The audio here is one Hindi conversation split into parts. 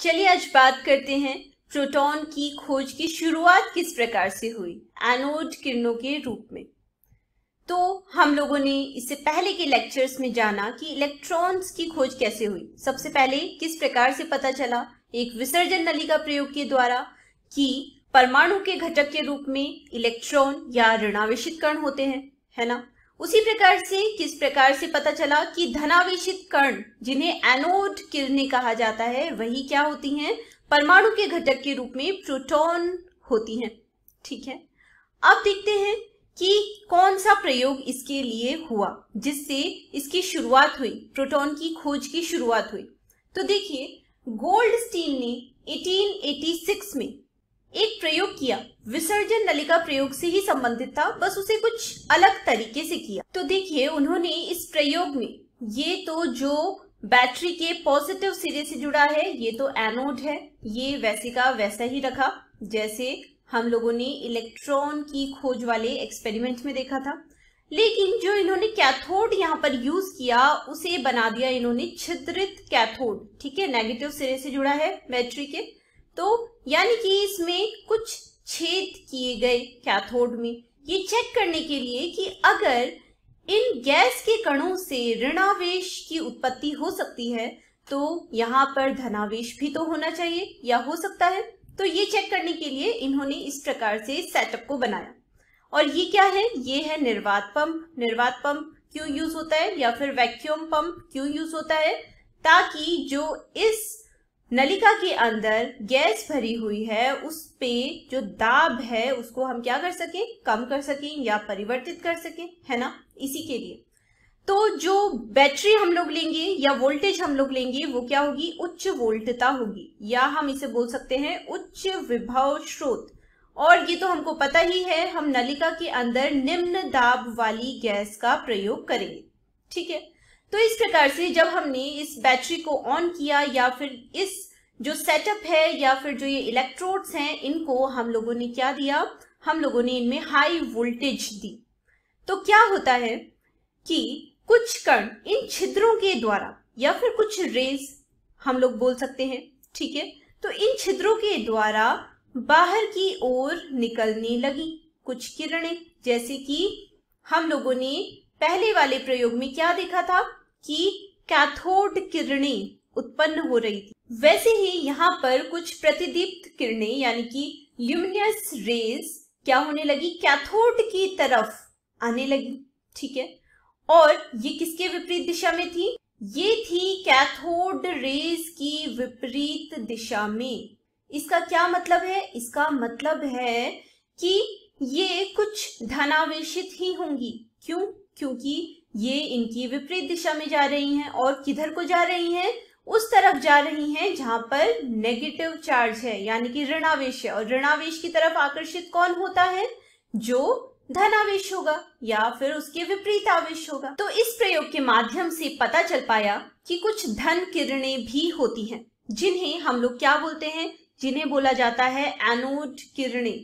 चलिए आज बात करते हैं प्रोटॉन की खोज की शुरुआत किस प्रकार से हुई एनोड किरणों के रूप में तो हम लोगों ने इससे पहले के लेक्चर्स में जाना कि इलेक्ट्रॉन्स की खोज कैसे हुई सबसे पहले किस प्रकार से पता चला एक विसर्जन नली का प्रयोग के द्वारा कि परमाणु के घटक के रूप में इलेक्ट्रॉन या ऋणावेशित कर्ण होते हैं है ना उसी प्रकार से किस प्रकार से पता चला कि धनावेशित कर्ण जिन्हें एनोड किरणें कहा जाता है वही क्या होती हैं परमाणु के घटक के रूप में प्रोटॉन होती हैं ठीक है अब देखते हैं कि कौन सा प्रयोग इसके लिए हुआ जिससे इसकी शुरुआत हुई प्रोटॉन की खोज की शुरुआत हुई तो देखिए गोल्ड ने 1886 में एक प्रयोग किया विसर्जन नलिका प्रयोग से ही संबंधित था बस उसे कुछ अलग तरीके से किया तो देखिए उन्होंने इस प्रयोग में ये तो जो बैटरी के पॉजिटिव सिरे से जुड़ा है ये तो एनोड है ये वैसे का वैसा ही रखा जैसे हम लोगों ने इलेक्ट्रॉन की खोज वाले एक्सपेरिमेंट में देखा था लेकिन जो इन्होंने कैथोड यहाँ पर यूज किया उसे बना दिया इन्होंने छिद्रित कैथोड ठीक है नेगेटिव सिरे से जुड़ा है बैटरी के तो यानी कि इसमें कुछ छेद किए गए कैथोड में ये चेक करने के लिए कि अगर इन गैस के कणों से ऋणावेश की उत्पत्ति हो सकती है तो यहाँ पर धनावेश भी तो होना चाहिए या हो सकता है तो ये चेक करने के लिए इन्होंने इस प्रकार से सेटअप को बनाया और ये क्या है ये है निर्वात पंप निर्वात पंप क्यों यूज होता है या फिर वैक्यूम पंप क्यों यूज होता है ताकि जो इस नलिका के अंदर गैस भरी हुई है उस पे जो दाब है उसको हम क्या कर सके कम कर सके या परिवर्तित कर सके है ना इसी के लिए तो जो बैटरी हम लोग लेंगे या वोल्टेज हम लोग लेंगे वो क्या होगी उच्च वोल्टता होगी या हम इसे बोल सकते हैं उच्च विभव स्रोत और ये तो हमको पता ही है हम नलिका के अंदर निम्न दाब वाली गैस का प्रयोग करेंगे ठीक है तो इस प्रकार से जब हमने इस बैटरी को ऑन किया या फिर इस जो सेटअप है या फिर जो ये इलेक्ट्रोड्स हैं इनको हम लोगों ने क्या दिया हम लोगों ने इनमें हाई वोल्टेज दी तो क्या होता है कि कुछ कण इन छिद्रों के द्वारा या फिर कुछ रेज हम लोग बोल सकते हैं ठीक है तो इन छिद्रों के द्वारा बाहर की ओर निकलने लगी कुछ किरणें जैसे कि हम लोगों ने पहले वाले प्रयोग में क्या देखा था कि कैथोड किरणें उत्पन्न हो रही थी वैसे ही यहाँ पर कुछ प्रतिदीप्त किरणें यानी कि ल्यूमिनियस रेज क्या होने लगी कैथोड की तरफ आने लगी ठीक है और ये किसके विपरीत दिशा में थी ये थी कैथोड रेज की विपरीत दिशा में इसका क्या मतलब है इसका मतलब है कि ये कुछ धनावेशित ही होंगी क्यों क्योंकि ये इनकी विपरीत दिशा में जा रही हैं और किधर को जा रही हैं उस तरफ जा रही हैं जहां पर नेगेटिव चार्ज है यानी कि ऋणावेश है और ऋणावेश की तरफ आकर्षित कौन होता है जो धनावेश होगा या फिर उसके विपरीत आवेश होगा तो इस प्रयोग के माध्यम से पता चल पाया कि कुछ धन किरणें भी होती हैं जिन्हें हम लोग क्या बोलते हैं जिन्हें बोला जाता है एनोड किरणें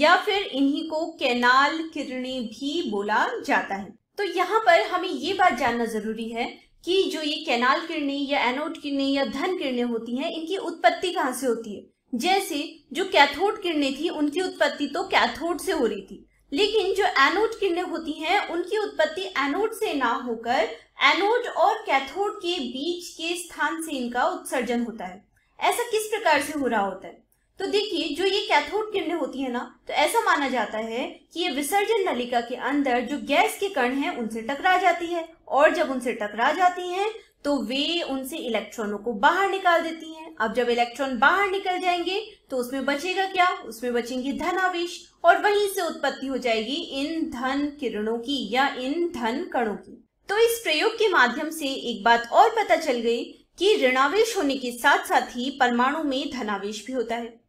या फिर इन्हीं को कैनाल किरणें भी बोला जाता है तो यहाँ पर हमें ये बात जानना जरूरी है कि जो ये कैनाल किरणें या एनोड किरणें या धन किरणें होती हैं इनकी उत्पत्ति कहाँ से होती है जैसे जो कैथोड किरणें थी उनकी उत्पत्ति तो कैथोड से हो रही थी लेकिन जो एनोड किरणें होती हैं उनकी उत्पत्ति एनोड से ना होकर एनोड और कैथोड के बीच के स्थान से इनका उत्सर्जन होता है ऐसा किस प्रकार से हो रहा होता है तो देखिए जो ये कैथोड किरणें होती है ना तो ऐसा माना जाता है कि ये विसर्जन नलिका के अंदर जो गैस के कण हैं उनसे टकरा जाती है और जब उनसे टकरा जाती हैं तो वे उनसे इलेक्ट्रॉनों को बाहर निकाल देती हैं अब जब इलेक्ट्रॉन बाहर निकल जाएंगे तो उसमें बचेगा क्या उसमें बचेंगे धनावेश और वहीं से उत्पत्ति हो जाएगी इन धन किरणों की या इन धन कणों की तो इस प्रयोग के माध्यम से एक बात और पता चल गई कि ऋणावेश होने के साथ साथ ही परमाणु में धनावेश भी होता है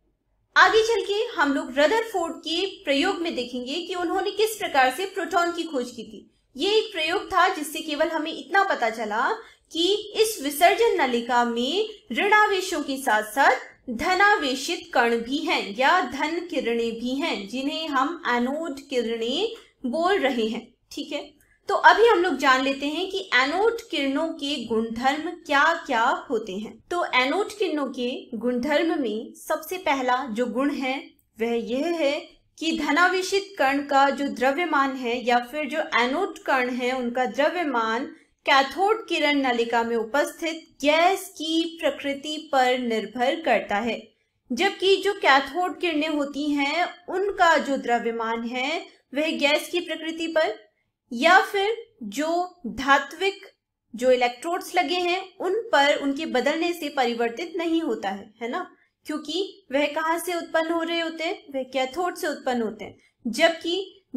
आगे चल के हम लोग रदर फोर्ड के प्रयोग में देखेंगे कि उन्होंने किस प्रकार से प्रोटॉन की खोज की थी ये एक प्रयोग था जिससे केवल हमें इतना पता चला कि इस विसर्जन नलिका में ऋणावेशों के साथ साथ धनावेशित कण भी हैं या धन किरणें भी हैं जिन्हें हम एनोड किरणें बोल रहे हैं ठीक है तो अभी हम लोग जान लेते हैं कि एनोड किरणों के गुणधर्म क्या क्या होते हैं तो एनोड किरणों के गुणधर्म में सबसे पहला जो गुण है वह यह है कि धनावेशित कण का जो द्रव्यमान है या फिर जो एनोड कण है उनका द्रव्यमान कैथोड किरण नलिका में उपस्थित गैस की प्रकृति पर निर्भर करता है जबकि जो कैथोड किरणें होती हैं उनका जो द्रव्यमान है वह गैस की प्रकृति पर या फिर जो धात्विक जो इलेक्ट्रोड्स लगे हैं उन पर उनके बदलने से परिवर्तित नहीं होता है है ना क्योंकि वह कहाँ से उत्पन्न हो रहे होते हैं वह कैथोड से उत्पन्न होते हैं जबकि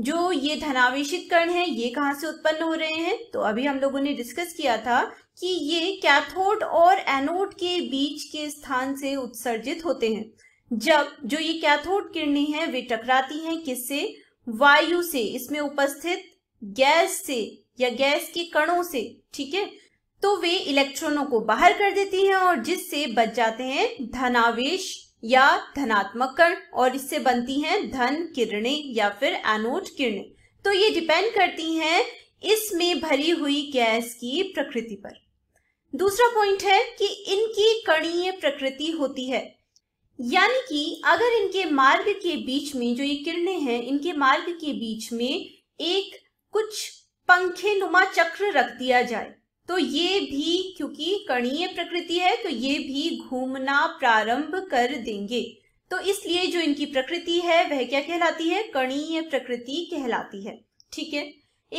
जो ये धनावेशित कर्ण है ये कहाँ से उत्पन्न हो रहे हैं तो अभी हम लोगों ने डिस्कस किया था कि ये कैथोड और एनोड के बीच के स्थान से उत्सर्जित होते हैं जब जो ये कैथोड किरणें हैं वे टकराती हैं किससे वायु से इसमें उपस्थित गैस से या गैस के कणों से ठीक है तो वे इलेक्ट्रॉनों को बाहर कर देती हैं और जिससे बच जाते हैं धनावेश या धनात्मक कण और इससे बनती हैं धन किरणें या फिर एनोड किरणें तो ये डिपेंड करती हैं इसमें भरी हुई गैस की प्रकृति पर दूसरा पॉइंट है कि इनकी कणीय प्रकृति होती है यानी कि अगर इनके मार्ग के बीच में जो ये किरणें हैं इनके मार्ग के बीच में एक कुछ पंखे नुमा चक्र रख दिया जाए तो ये भी क्योंकि कणीय प्रकृति है तो ये भी घूमना प्रारंभ कर देंगे तो इसलिए जो इनकी प्रकृति है वह क्या कहलाती है कणीय प्रकृति कहलाती है ठीक है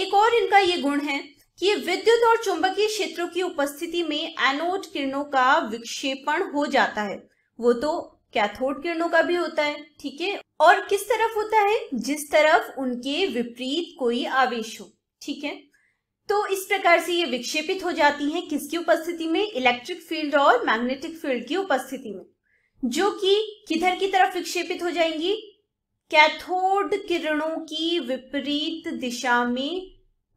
एक और इनका ये गुण है कि ये विद्युत और चुंबकीय क्षेत्रों की उपस्थिति में एनोड किरणों का विक्षेपण हो जाता है वो तो कैथोड किरणों का भी होता है ठीक है और किस तरफ होता है जिस तरफ उनके विपरीत कोई आवेश हो ठीक है तो इस प्रकार से ये विक्षेपित हो जाती हैं किसकी उपस्थिति में इलेक्ट्रिक फील्ड और मैग्नेटिक फील्ड की उपस्थिति में जो कि किधर की तरफ विक्षेपित हो जाएंगी कैथोड किरणों की विपरीत दिशा में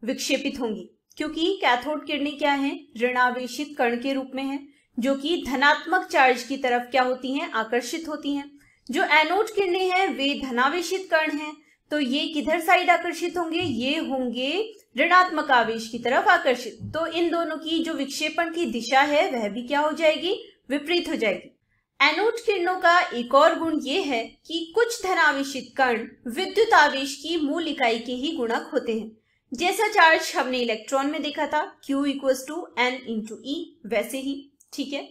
विक्षेपित होंगी क्योंकि कैथोड किरणें क्या हैं ऋणावेशित कण के रूप में हैं जो कि धनात्मक चार्ज की तरफ क्या होती हैं आकर्षित होती हैं जो एनोड किरणें हैं वे धनावेशित कण हैं तो ये किधर साइड आकर्षित होंगे ये होंगे ऋणात्मक आवेश की तरफ आकर्षित तो इन दोनों की जो विक्षेपण की दिशा है वह भी क्या हो जाएगी विपरीत हो जाएगी एनोड किरणों का एक और गुण ये है कि कुछ धनावेशित कण विद्युत आवेश की मूल इकाई के ही गुणक होते हैं जैसा चार्ज हमने इलेक्ट्रॉन में देखा था Q equal to n into e वैसे ही ठीक है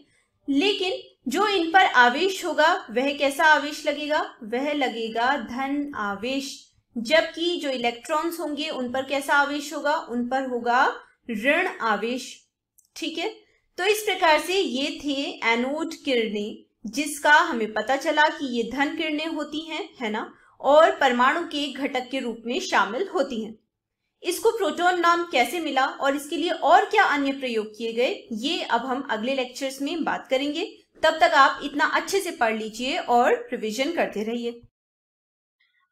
लेकिन जो इन पर आवेश होगा वह कैसा आवेश लगेगा वह लगेगा धन आवेश जबकि जो इलेक्ट्रॉन्स होंगे उन पर कैसा आवेश होगा उन पर होगा ऋण आवेश ठीक है तो इस प्रकार से ये थे एनोड किरणें जिसका हमें पता चला कि ये धन किरणें होती हैं है ना और परमाणु के घटक के रूप में शामिल होती हैं इसको प्रोटॉन नाम कैसे मिला और इसके लिए और क्या अन्य प्रयोग किए गए ये अब हम अगले लेक्चर्स में बात करेंगे तब तक आप इतना अच्छे से पढ़ लीजिए और रिविजन करते रहिए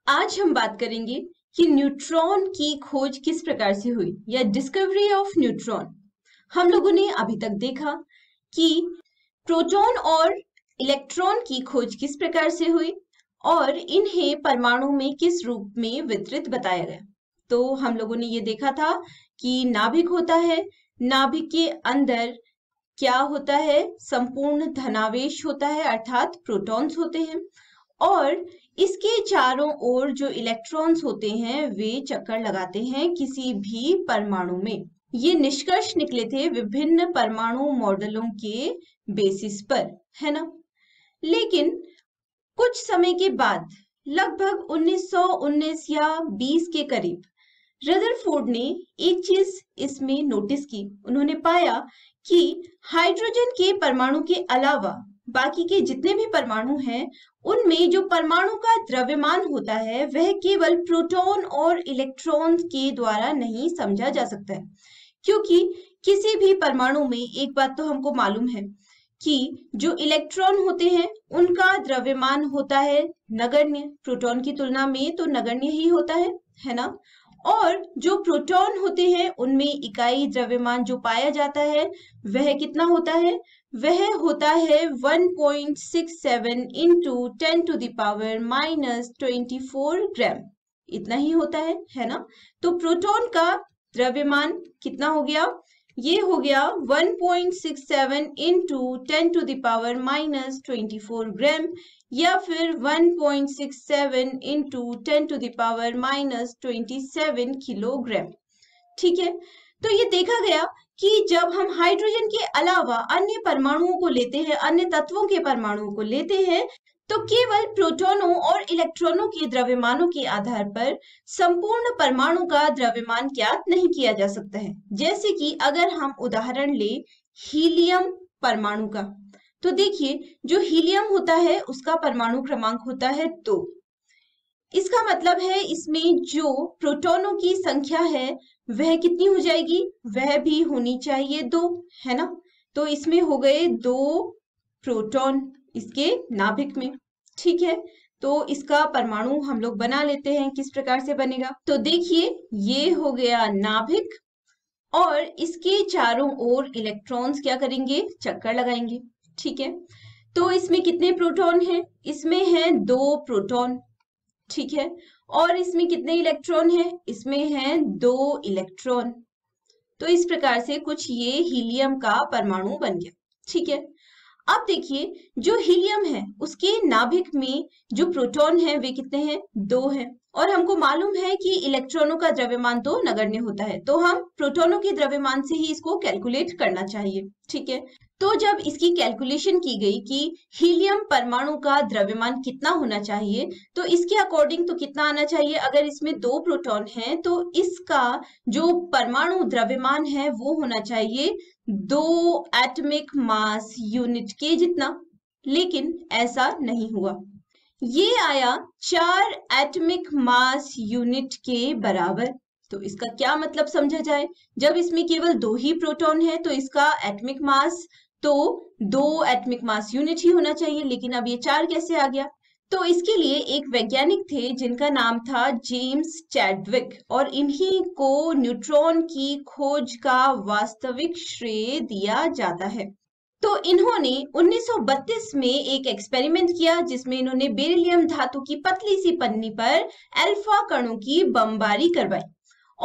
आज हम बात करेंगे कि न्यूट्रॉन की खोज किस प्रकार से हुई या डिस्कवरी ऑफ न्यूट्रॉन हम लोगों ने अभी तक देखा कि प्रोटॉन और इलेक्ट्रॉन की खोज किस प्रकार से हुई और इन्हें परमाणु में किस रूप में वितरित बताया गया तो हम लोगों ने ये देखा था कि नाभिक होता है नाभिक के अंदर क्या होता है संपूर्ण धनावेश होता है अर्थात प्रोटॉन्स होते हैं और इसके चारों ओर जो इलेक्ट्रॉन्स होते हैं वे चक्कर लगाते हैं किसी भी परमाणु में ये निष्कर्ष निकले थे विभिन्न परमाणु मॉडलों के बेसिस पर है ना लेकिन कुछ समय के बाद लगभग 1919 या 20 के करीब रदरफोर्ड ने एक चीज इसमें नोटिस की उन्होंने पाया कि हाइड्रोजन के परमाणु के अलावा बाकी के जितने भी परमाणु हैं उनमें जो परमाणु का द्रव्यमान होता है वह केवल प्रोटॉन और इलेक्ट्रॉन के द्वारा नहीं समझा जा सकता है क्योंकि किसी भी परमाणु में एक बात तो हमको मालूम है कि जो इलेक्ट्रॉन होते हैं उनका द्रव्यमान होता है नगण्य प्रोटॉन की तुलना में तो नगण्य ही होता है है ना और जो प्रोटॉन होते हैं उनमें इकाई द्रव्यमान जो पाया जाता है वह कितना होता है वह होता है 1.67 point six seven into ten to the power minus twenty gram इतना ही होता है है ना तो प्रोटॉन का द्रव्यमान कितना हो गया ये हो गया 1.67 to ten to the power minus twenty gram या फिर 1.67 to ten to the power minus twenty seven kilogram ठीक है तो ये देखा गया कि जब हम हाइड्रोजन के अलावा अन्य परमाणुओं को लेते हैं अन्य तत्वों के परमाणुओं को लेते हैं तो केवल प्रोटोनों और इलेक्ट्रॉनों के द्रव्यमानों के आधार पर संपूर्ण परमाणु का द्रव्यमान ज्ञात नहीं किया जा सकता है जैसे कि अगर हम उदाहरण ले हीलियम परमाणु का तो देखिए जो हीलियम होता है उसका परमाणु क्रमांक होता है दो इसका मतलब है इसमें जो प्रोटोनों की संख्या है वह कितनी हो जाएगी वह भी होनी चाहिए दो है ना तो इसमें हो गए दो प्रोटॉन इसके नाभिक में ठीक है तो इसका परमाणु हम लोग बना लेते हैं किस प्रकार से बनेगा तो देखिए ये हो गया नाभिक और इसके चारों ओर इलेक्ट्रॉन्स क्या करेंगे चक्कर लगाएंगे ठीक है तो इसमें कितने प्रोटॉन हैं इसमें है दो प्रोटॉन ठीक है और इसमें कितने इलेक्ट्रॉन हैं इसमें हैं दो इलेक्ट्रॉन तो इस प्रकार से कुछ ये हीलियम का परमाणु बन गया ठीक है अब देखिए जो हीलियम है उसके नाभिक में जो प्रोटॉन है वे कितने हैं दो हैं और हमको मालूम है कि इलेक्ट्रॉनों का द्रव्यमान तो नगण्य होता है तो हम प्रोटॉनों के द्रव्यमान से ही इसको कैलकुलेट करना चाहिए ठीक है तो जब इसकी कैलकुलेशन की गई कि हीलियम परमाणु का द्रव्यमान कितना होना चाहिए तो इसके अकॉर्डिंग तो कितना आना चाहिए अगर इसमें दो प्रोटॉन हैं तो इसका जो परमाणु द्रव्यमान है वो होना चाहिए दो एटमिक मास यूनिट के जितना लेकिन ऐसा नहीं हुआ ये आया चार एटमिक मास यूनिट के बराबर तो इसका क्या मतलब समझा जाए जब इसमें केवल दो ही प्रोटॉन है तो इसका एटमिक मास तो दो एटमिक मास यूनिट ही होना चाहिए लेकिन अब ये चार कैसे आ गया तो इसके लिए एक वैज्ञानिक थे जिनका नाम था जेम्स चैडविक और इन्हीं को न्यूट्रॉन की खोज का वास्तविक श्रेय दिया जाता है तो इन्होंने 1932 में एक एक्सपेरिमेंट किया जिसमें इन्होंने बेरिलियम धातु की पतली सी पन्नी पर अल्फा कणों की बमबारी करवाई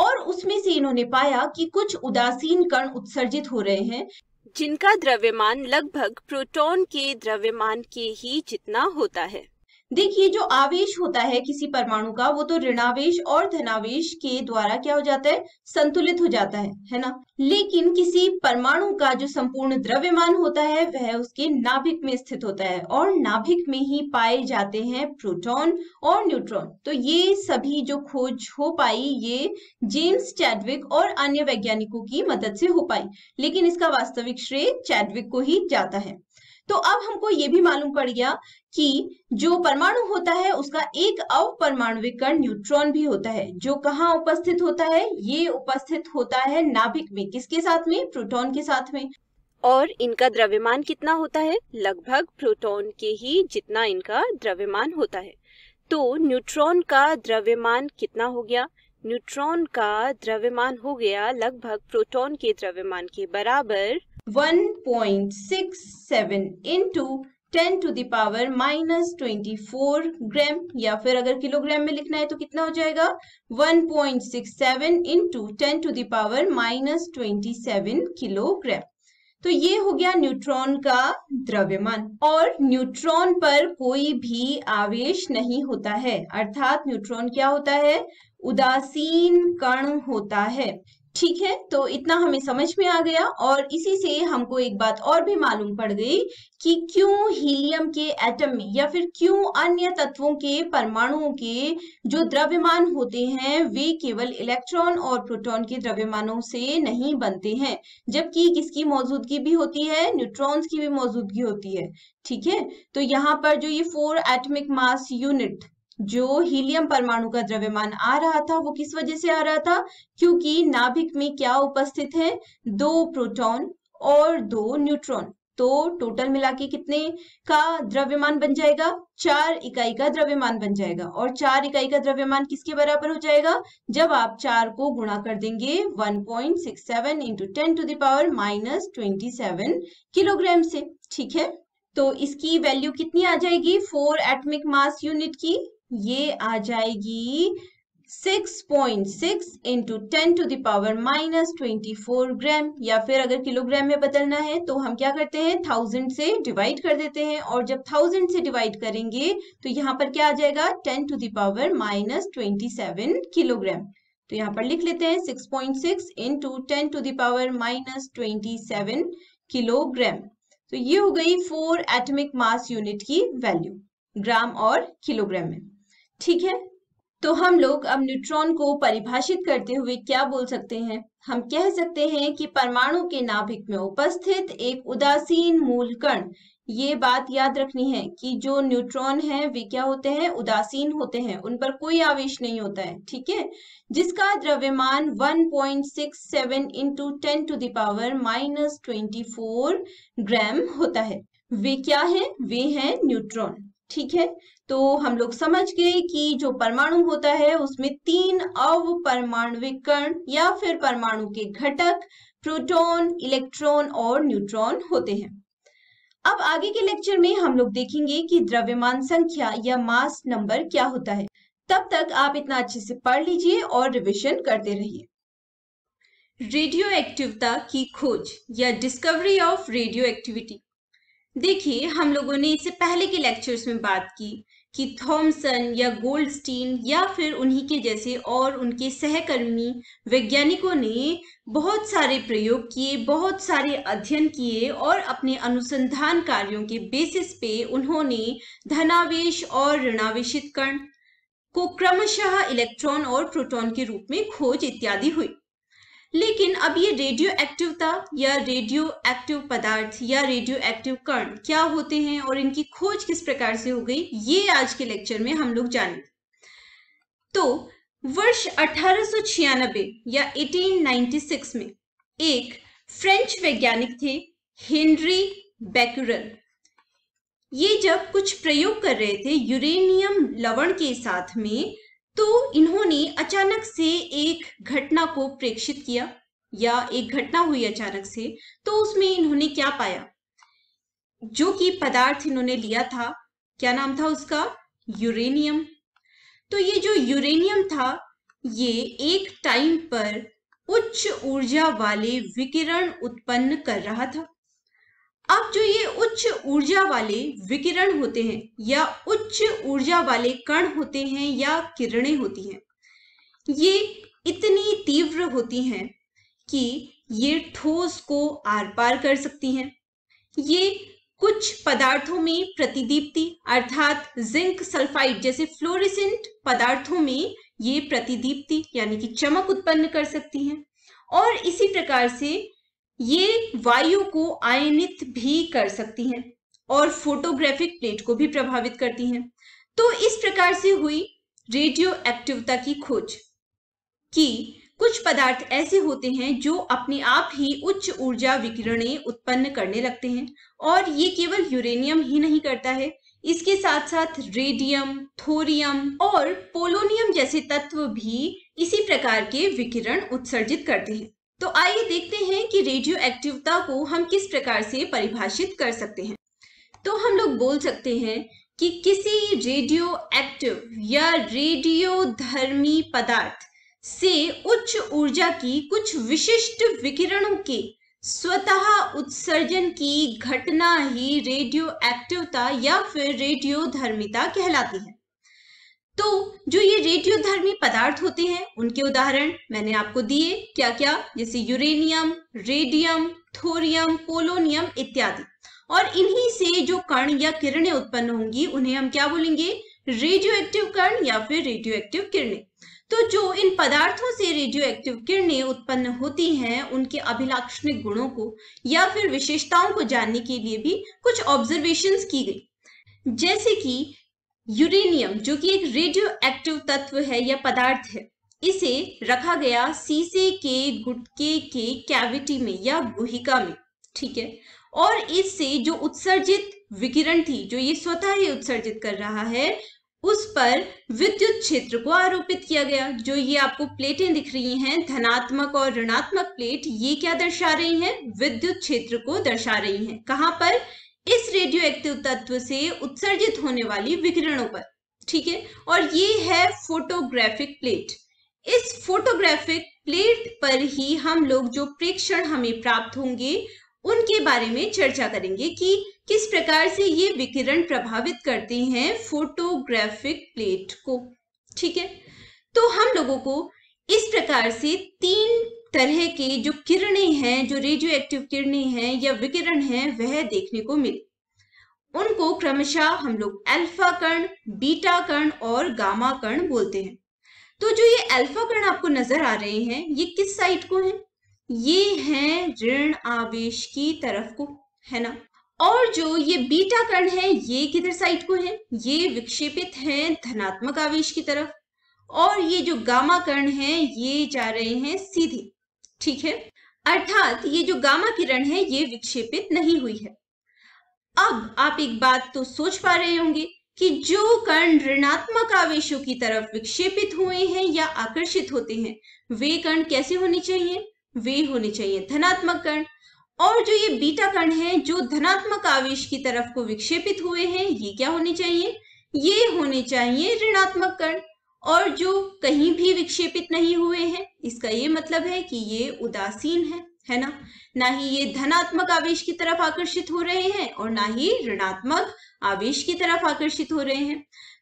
और उसमें से इन्होंने पाया कि कुछ उदासीन कण उत्सर्जित हो रहे हैं जिनका द्रव्यमान लगभग प्रोटॉन के द्रव्यमान के ही जितना होता है देखिए जो आवेश होता है किसी परमाणु का वो तो ऋणावेश और धनावेश के द्वारा क्या हो जाता है संतुलित हो जाता है है ना लेकिन किसी परमाणु का जो संपूर्ण द्रव्यमान होता है वह उसके नाभिक में स्थित होता है और नाभिक में ही पाए जाते हैं प्रोटॉन और न्यूट्रॉन तो ये सभी जो खोज हो पाई ये जेम्स चैडविक और अन्य वैज्ञानिकों की मदद से हो पाई लेकिन इसका वास्तविक श्रेय चैडविक को ही जाता है तो अब हमको ये भी मालूम पड़ गया कि जो परमाणु होता है उसका एक अवपरमाणुविक कण न्यूट्रॉन भी होता है जो कहाँ उपस्थित होता है ये उपस्थित होता है नाभिक में किसके साथ में प्रोटॉन के साथ में और इनका द्रव्यमान कितना होता है लगभग प्रोटॉन के ही जितना इनका द्रव्यमान होता है तो न्यूट्रॉन का द्रव्यमान कितना हो गया न्यूट्रॉन का द्रव्यमान हो गया लगभग प्रोटॉन के द्रव्यमान के बराबर 1.67 into ten to the power minus twenty four gram या फिर अगर किलोग्राम में लिखना है तो कितना हो जाएगा 1.67 point six seven into ten to the power minus twenty seven kilogram तो ये हो गया न्यूट्रॉन का द्रव्यमान और न्यूट्रॉन पर कोई भी आवेश नहीं होता है अर्थात न्यूट्रॉन क्या होता है उदासीन कण होता है ठीक है तो इतना हमें समझ में आ गया और इसी से हमको एक बात और भी मालूम पड़ गई कि क्यों हीलियम के एटम में या फिर क्यों अन्य तत्वों के परमाणुओं के जो द्रव्यमान होते हैं वे केवल इलेक्ट्रॉन और प्रोटॉन के द्रव्यमानों से नहीं बनते हैं जबकि किसकी मौजूदगी भी होती है न्यूट्रॉन्स की भी मौजूदगी होती है ठीक है तो यहाँ पर जो ये फोर एटमिक मास यूनिट जो हीलियम परमाणु का द्रव्यमान आ रहा था वो किस वजह से आ रहा था क्योंकि नाभिक में क्या उपस्थित है दो प्रोटॉन और दो न्यूट्रॉन तो टोटल मिला के कितने का द्रव्यमान बन जाएगा चार इकाई का द्रव्यमान बन जाएगा और चार इकाई का द्रव्यमान किसके बराबर हो जाएगा जब आप चार को गुणा कर देंगे 1.67 point six seven into ten to the power minus twenty seven kilogram से ठीक है तो इसकी वैल्यू कितनी आ जाएगी फोर एटमिक मास यूनिट की ये आ जाएगी six point six into ten to the power minus twenty four gram या फिर अगर किलोग्राम में बदलना है तो हम क्या करते हैं थाउजेंड से डिवाइड कर देते हैं और जब थाउजेंड से डिवाइड करेंगे तो यहाँ पर क्या आ जाएगा ten to the power minus twenty seven kilogram तो यहाँ पर लिख लेते हैं six point six into ten to the power minus twenty seven kilogram तो ये हो गई फोर एटमिक मास यूनिट की वैल्यू ग्राम और किलोग्राम में ठीक है तो हम लोग अब न्यूट्रॉन को परिभाषित करते हुए क्या बोल सकते हैं हम कह सकते हैं कि परमाणु के नाभिक में उपस्थित एक उदासीन मूल कण ये बात याद रखनी है कि जो न्यूट्रॉन है वे क्या होते हैं उदासीन होते हैं उन पर कोई आवेश नहीं होता है ठीक है जिसका द्रव्यमान 1.67 point six seven into ten to the power minus twenty gram होता है वे क्या है वे हैं न्यूट्रॉन ठीक है तो हम लोग समझ गए कि जो परमाणु होता है उसमें तीन अव कण या फिर परमाणु के घटक प्रोटॉन, इलेक्ट्रॉन और न्यूट्रॉन होते हैं अब आगे के लेक्चर में हम लोग देखेंगे कि द्रव्यमान संख्या या मास नंबर क्या होता है तब तक आप इतना अच्छे से पढ़ लीजिए और रिविजन करते रहिए रेडियो एक्टिवता की खोज या डिस्कवरी ऑफ रेडियो एक्टिविटी देखिए हम लोगों ने इससे पहले के लेक्चर्स में बात की कि थॉमसन या गोल्डस्टीन या फिर उन्हीं के जैसे और उनके सहकर्मी वैज्ञानिकों ने बहुत सारे प्रयोग किए बहुत सारे अध्ययन किए और अपने अनुसंधान कार्यों के बेसिस पे उन्होंने धनावेश और ऋणावेशित कण को क्रमशः इलेक्ट्रॉन और प्रोटॉन के रूप में खोज इत्यादि हुई लेकिन अब ये रेडियो एक्टिव था या रेडियो एक्टिव पदार्थ या रेडियो एक्टिव कर्ण क्या होते हैं और इनकी खोज किस प्रकार से हो गई ये आज के लेक्चर में हम लोग जानेंगे तो वर्ष अठारह या 1896 में एक फ्रेंच वैज्ञानिक थे हेनरी बैकुरल ये जब कुछ प्रयोग कर रहे थे यूरेनियम लवण के साथ में तो इन्होंने अचानक से एक घटना को प्रेक्षित किया या एक घटना हुई अचानक से तो उसमें इन्होंने क्या पाया जो कि पदार्थ इन्होंने लिया था क्या नाम था उसका यूरेनियम तो ये जो यूरेनियम था ये एक टाइम पर उच्च ऊर्जा वाले विकिरण उत्पन्न कर रहा था अब जो ये उच्च ऊर्जा वाले विकिरण होते हैं या उच्च ऊर्जा वाले कण होते हैं या किरणें होती हैं ये इतनी तीव्र होती हैं कि ये ठोस को आर पार कर सकती हैं ये कुछ पदार्थों में प्रतिदीप्ति अर्थात जिंक सल्फाइड जैसे फ्लोरिसेंट पदार्थों में ये प्रतिदीप्ति यानी कि चमक उत्पन्न कर सकती हैं और इसी प्रकार से ये वायु को आयनित भी कर सकती हैं और फोटोग्राफिक प्लेट को भी प्रभावित करती हैं तो इस प्रकार से हुई रेडियो एक्टिवता की खोज कि कुछ पदार्थ ऐसे होते हैं जो अपने आप ही उच्च ऊर्जा विकिरण उत्पन्न करने लगते हैं और ये केवल यूरेनियम ही नहीं करता है इसके साथ साथ रेडियम थोरियम और पोलोनियम जैसे तत्व भी इसी प्रकार के विकिरण उत्सर्जित करते हैं तो आइए देखते हैं कि रेडियो एक्टिवता को हम किस प्रकार से परिभाषित कर सकते हैं तो हम लोग बोल सकते हैं कि किसी रेडियो एक्टिव या रेडियो धर्मी पदार्थ से उच्च ऊर्जा की कुछ विशिष्ट विकिरणों के स्वतः उत्सर्जन की घटना ही रेडियो एक्टिवता या फिर रेडियो धर्मिता कहलाती है तो जो ये रेडियोधर्मी पदार्थ होते हैं उनके उदाहरण मैंने आपको दिए क्या क्या जैसे यूरेनियम रेडियम थोरियम पोलोनियम इत्यादि और इन्हीं से जो कण या किरणें उत्पन्न होंगी उन्हें हम क्या बोलेंगे रेडियो एक्टिव कर्ण या फिर रेडियो एक्टिव किरणें तो जो इन पदार्थों से रेडियो एक्टिव किरणें उत्पन्न होती हैं उनके अभिलाक्षणिक गुणों को या फिर विशेषताओं को जानने के लिए भी कुछ ऑब्जर्वेशन की गई जैसे कि यूरेनियम जो कि एक रेडियो एक्टिव तत्व है या पदार्थ है इसे रखा गया सीसे के गुटके के कैविटी में या गुहिका में ठीक है और इससे जो उत्सर्जित विकिरण थी जो ये स्वतः ही उत्सर्जित कर रहा है उस पर विद्युत क्षेत्र को आरोपित किया गया जो ये आपको प्लेटें दिख रही हैं धनात्मक और ऋणात्मक प्लेट ये क्या दर्शा रही हैं विद्युत क्षेत्र को दर्शा रही हैं कहां पर इस रेडियो एक्टिव तत्व से उत्सर्जित होने वाली विकिरणों पर ठीक है और ये है फोटोग्राफिक प्लेट इस फोटोग्राफिक प्लेट पर ही हम लोग जो प्रेक्षण हमें प्राप्त होंगे उनके बारे में चर्चा करेंगे कि किस प्रकार से ये विकिरण प्रभावित करते हैं फोटोग्राफिक प्लेट को ठीक है तो हम लोगों को इस प्रकार से तीन तरह की जो किरणें हैं जो रेडियो एक्टिव किरणें हैं या विकिरण हैं वह देखने को मिली उनको क्रमशः हम लोग अल्फा कर्ण बीटा कर्ण और गामा कर्ण बोलते हैं तो जो ये अल्फा कर्ण आपको नजर आ रहे हैं ये किस साइड को हैं ये हैं ऋण आवेश की तरफ को है ना और जो ये बीटा कर्ण है ये किधर साइड को है ये विक्षेपित है धनात्मक आवेश की तरफ और ये जो गामा कर्ण है ये जा रहे हैं सीधे ठीक है अर्थात ये जो गामा किरण है ये विक्षेपित नहीं हुई है अब आप एक बात तो सोच पा रहे होंगे कि जो कण ऋणात्मक आवेशों की तरफ विक्षेपित हुए हैं या आकर्षित होते हैं वे कण कैसे होने चाहिए वे होने चाहिए धनात्मक कण और जो ये बीटा कण है जो धनात्मक आवेश की तरफ को विक्षेपित हुए हैं ये क्या होने चाहिए ये होने चाहिए ऋणात्मक कण और जो कहीं भी विक्षेपित नहीं हुए हैं इसका ये मतलब है कि ये उदासीन है है ना ना ही ये धनात्मक आवेश की तरफ आकर्षित हो रहे हैं और ना ही ऋणात्मक आवेश की तरफ आकर्षित हो रहे हैं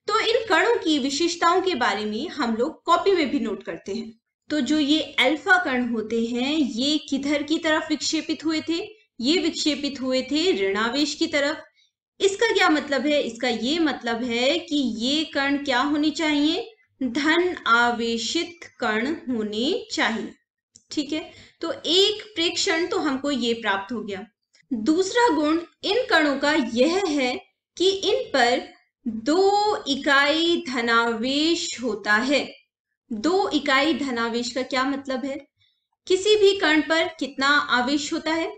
तो इन कणों की विशेषताओं के बारे में हम लोग कॉपी में भी नोट करते हैं तो जो ये अल्फा कण होते हैं ये किधर की तरफ विक्षेपित हुए थे ये विक्षेपित हुए थे ऋणावेश की तरफ इसका क्या मतलब है इसका ये मतलब है कि ये कण क्या होने चाहिए धन आवेशित कर्ण होने चाहिए ठीक है तो एक प्रेक्षण तो हमको ये प्राप्त हो गया दूसरा गुण इन कणों का यह है कि इन पर दो इकाई धनावेश होता है दो इकाई धनावेश का क्या मतलब है किसी भी कण पर कितना आवेश होता है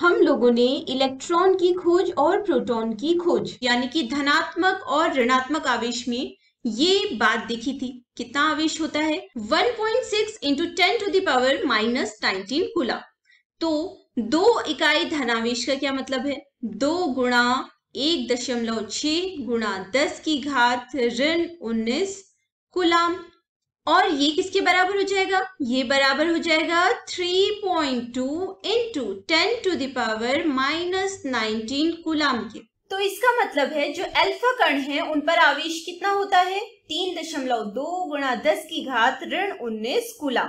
हम लोगों ने इलेक्ट्रॉन की खोज और प्रोटॉन की खोज यानी कि धनात्मक और ऋणात्मक आवेश में ये बात देखी थी कितना आवेश होता है 1.6 point six into ten to the power minus nineteen coulomb तो दो इकाई धनावेश का क्या मतलब है दो गुणा एक दशमलव छ गुणा दस की घात ऋण उन्नीस कुलाम और ये किसके बराबर हो जाएगा ये बराबर हो जाएगा 3.2 point two into ten to the power minus nineteen coulomb के तो इसका मतलब है जो अल्फा कण है उन पर आवेश कितना होता है तीन दशमलव दो गुणा दस की घात ऋण उन्नीस कुला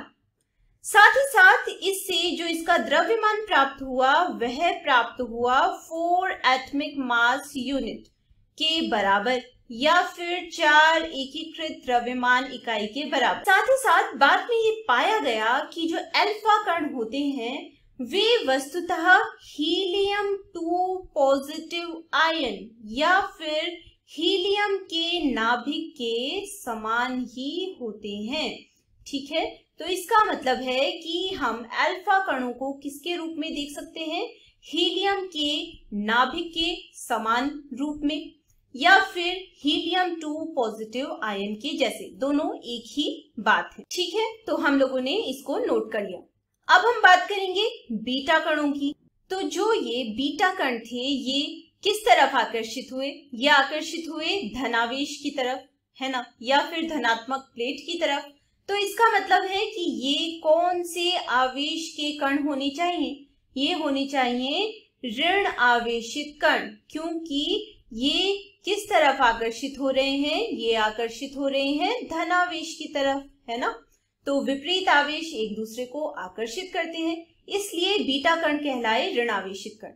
साथ ही साथ इससे जो इसका द्रव्यमान प्राप्त हुआ वह प्राप्त हुआ फोर एटमिक मास यूनिट के बराबर या फिर चार एकीकृत द्रव्यमान इकाई के बराबर साथ ही साथ बाद में ये पाया गया कि जो अल्फा कण होते हैं वे वस्तुतः हीलियम टू पॉजिटिव आयन या फिर हीलियम के नाभिक के समान ही होते हैं ठीक है तो इसका मतलब है कि हम अल्फा कणों को किसके रूप में देख सकते हैं हीलियम के नाभिक के समान रूप में या फिर हीलियम टू पॉजिटिव आयन के जैसे दोनों एक ही बात है ठीक है तो हम लोगों ने इसको नोट कर लिया अब हम बात करेंगे बीटा कणों की तो जो ये बीटा कण थे ये किस तरफ आकर्षित हुए ये आकर्षित हुए धनावेश की तरफ है ना या फिर धनात्मक प्लेट की तरफ तो इसका मतलब है कि ये कौन से आवेश के कण होने चाहिए ये होने चाहिए ऋण आवेशित कण क्योंकि ये किस तरफ आकर्षित हो रहे हैं ये आकर्षित हो रहे हैं धनावेश की तरफ है ना तो विपरीत आवेश एक दूसरे को आकर्षित करते हैं इसलिए बीटा कण कहलाए ऋण आवेशित कण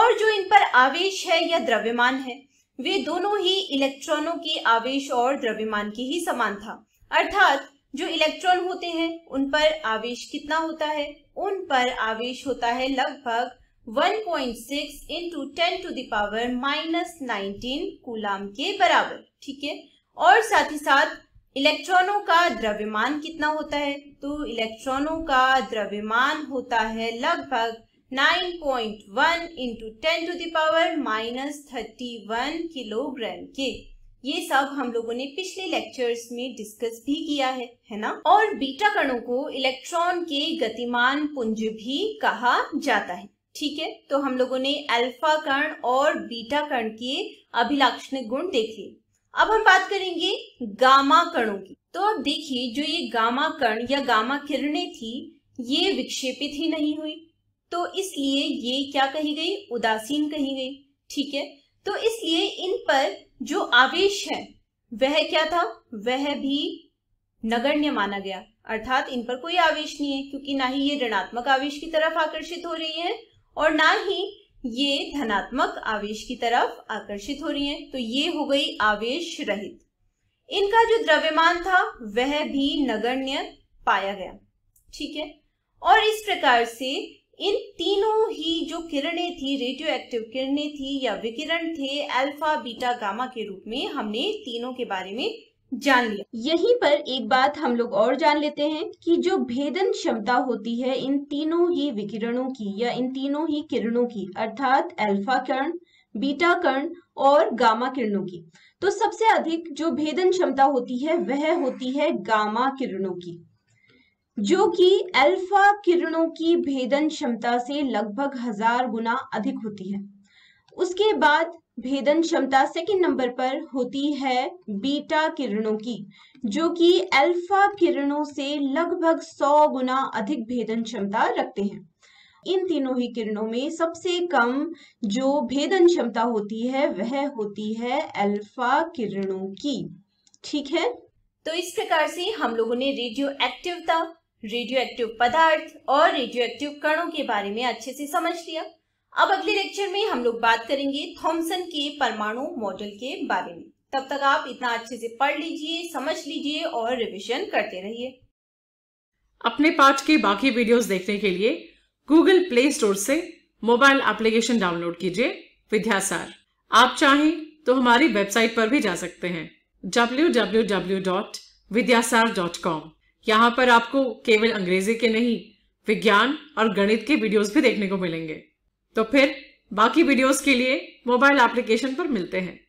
और जो इन पर आवेश है या द्रव्यमान है वे दोनों ही इलेक्ट्रॉनों के आवेश और द्रव्यमान की ही समान था अर्थात जो इलेक्ट्रॉन होते हैं उन पर आवेश कितना होता है उन पर आवेश होता है लगभग 1.6 point six into ten to the power minus nineteen coulomb के बराबर ठीक है और साथ ही साथ इलेक्ट्रॉनों का द्रव्यमान कितना होता है तो इलेक्ट्रॉनों का द्रव्यमान होता है लगभग 9.1 point one into ten to the power minus thirty one kilogram के ये सब हम लोगों ने पिछले लेक्चर्स में डिस्कस भी किया है है ना और बीटा कणों को इलेक्ट्रॉन के गतिमान पुंज भी कहा जाता है ठीक है तो हम लोगों ने अल्फा कण और बीटा कण के अभिलाक्षणिक गुण देखे अब हम बात करेंगे गामा कणों की तो अब देखिए जो ये गामा कण या गामा किरणें थी ये विक्षेपित ही नहीं हुई तो इसलिए ये क्या कही गई उदासीन कही गई ठीक है तो इसलिए इन पर जो आवेश है वह क्या था वह भी नगण्य माना गया अर्थात इन पर कोई आवेश नहीं है क्योंकि ना ही ये ऋणात्मक आवेश की तरफ आकर्षित हो रही है और ना ही ये धनात्मक आवेश की तरफ आकर्षित हो रही हैं तो ये हो गई आवेश रहित इनका जो द्रव्यमान था वह भी नगण्य पाया गया ठीक है और इस प्रकार से इन तीनों ही जो किरणें थी रेडियो एक्टिव किरणें थी या विकिरण थे अल्फा बीटा गामा के रूप में हमने तीनों के बारे में जान लिया यहीं पर एक बात हम लोग और जान लेते हैं कि जो भेदन क्षमता होती है इन तीनों ही विकिरणों की या इन तीनों ही किरणों की अर्थात अल्फा कर्ण बीटा कर्ण और गामा किरणों की तो सबसे अधिक जो भेदन क्षमता होती है वह होती है गामा किरणों की जो कि अल्फा किरणों की भेदन क्षमता से लगभग हजार गुना अधिक होती है उसके बाद भेदन क्षमता सेकेंड नंबर पर होती है बीटा किरणों की जो कि अल्फा किरणों से लगभग 100 गुना अधिक भेदन क्षमता रखते हैं इन तीनों ही किरणों में सबसे कम जो भेदन क्षमता होती है वह होती है अल्फा किरणों की ठीक है तो इस प्रकार से हम लोगों ने रेडियो एक्टिवता रेडियो एक्टिव पदार्थ और रेडियो एक्टिव कणों के बारे में अच्छे से समझ लिया अब अगले लेक्चर में हम लोग बात करेंगे थॉमसन के परमाणु मॉडल के बारे में तब तक आप इतना अच्छे से पढ़ लीजिए समझ लीजिए और रिविजन करते रहिए अपने पाठ के बाकी वीडियो देखने के लिए गूगल प्ले स्टोर से मोबाइल एप्लीकेशन डाउनलोड कीजिए विद्यासार आप चाहें तो हमारी वेबसाइट पर भी जा सकते हैं www.vidyasar.com यहाँ पर आपको केवल अंग्रेजी के नहीं विज्ञान और गणित के वीडियोस भी देखने को मिलेंगे तो फिर बाकी वीडियोस के लिए मोबाइल एप्लीकेशन पर मिलते हैं